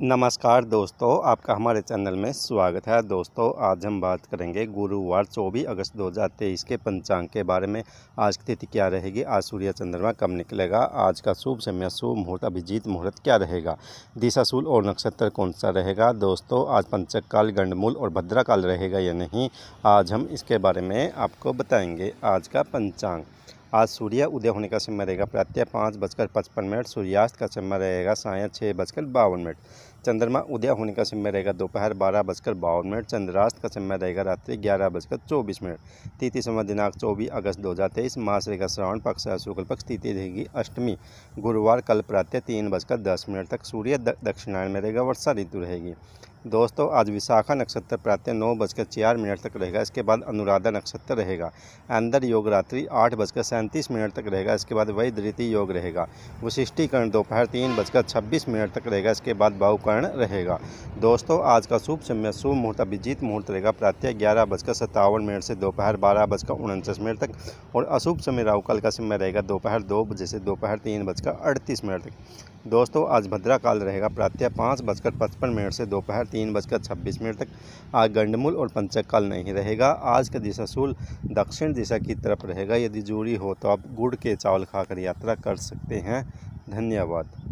नमस्कार दोस्तों आपका हमारे चैनल में स्वागत है दोस्तों आज हम बात करेंगे गुरुवार 24 अगस्त 2023 के पंचांग के बारे में आज की तिथि क्या रहेगी आज सूर्य चंद्रमा कब निकलेगा आज का शुभ समय शुभ मुहूर्त अभिजीत मुहूर्त क्या रहेगा दिशाशूल और नक्षत्र कौन सा रहेगा दोस्तों आज पंचक काल गंडमूल और भद्रा काल रहेगा या नहीं आज हम इसके बारे में आपको बताएँगे आज का पंचांग आज सूर्य उदय होने का समय रहेगा प्रत्यय पाँच बजकर पचपन मिनट सूर्यास्त का समय रहेगा साय छः बजकर बावन मिनट चंद्रमा उदय होने का समय रहेगा दोपहर बारह बजकर बावन मिनट चंद्रास्त का समय रहेगा रात्रि ग्यारह बजकर चौबीस मिनट तिथि समय दिनांक चौबीस अगस्त दो हज़ार तेईस मास रहेगा श्रावण पक्ष शुक्ल पक्ष तिथि रहेगी अष्टमी गुरुवार कल प्रातः तीन बजकर दस मिनट तक सूर्य दक्षिणायन में रहेगा वर्षा ऋतु रहेगी दोस्तों आज विशाखा नक्षत्र प्रातः नौ बजकर चार मिनट तक रहेगा इसके बाद अनुराधा नक्षत्र रहेगा अंदर योग रात्रि आठ बजकर सैंतीस मिनट तक रहेगा इसके बाद वैद्रीति योग रहेगा वशिष्टिकर्ण दोपहर तीन बजकर छब्बीस मिनट तक रहेगा इसके बाद बाहुकर्ण रहेगा दोस्तों आज का शुभ समय शुभ मुहूर्त अभिजीत मुहूर्त रहेगा प्रातः ग्यारह बजकर सत्तावन मिनट से दोपहर बारह बजकर उनचास मिनट तक और अशुभ समय राहुकाल का समय रहेगा दोपहर दो बजे से दोपहर तीन बजकर अड़तीस मिनट तक दोस्तों आज भद्रा काल रहेगा प्रातः पाँच बजकर पचपन मिनट से दोपहर तीन बजकर छब्बीस मिनट तक आज गंडमूल और पंचक काल नहीं रहेगा आज का दिशा सूल दक्षिण दिशा की तरफ रहेगा यदि जूरी हो तो आप गुड़ के चावल खाकर यात्रा कर सकते हैं धन्यवाद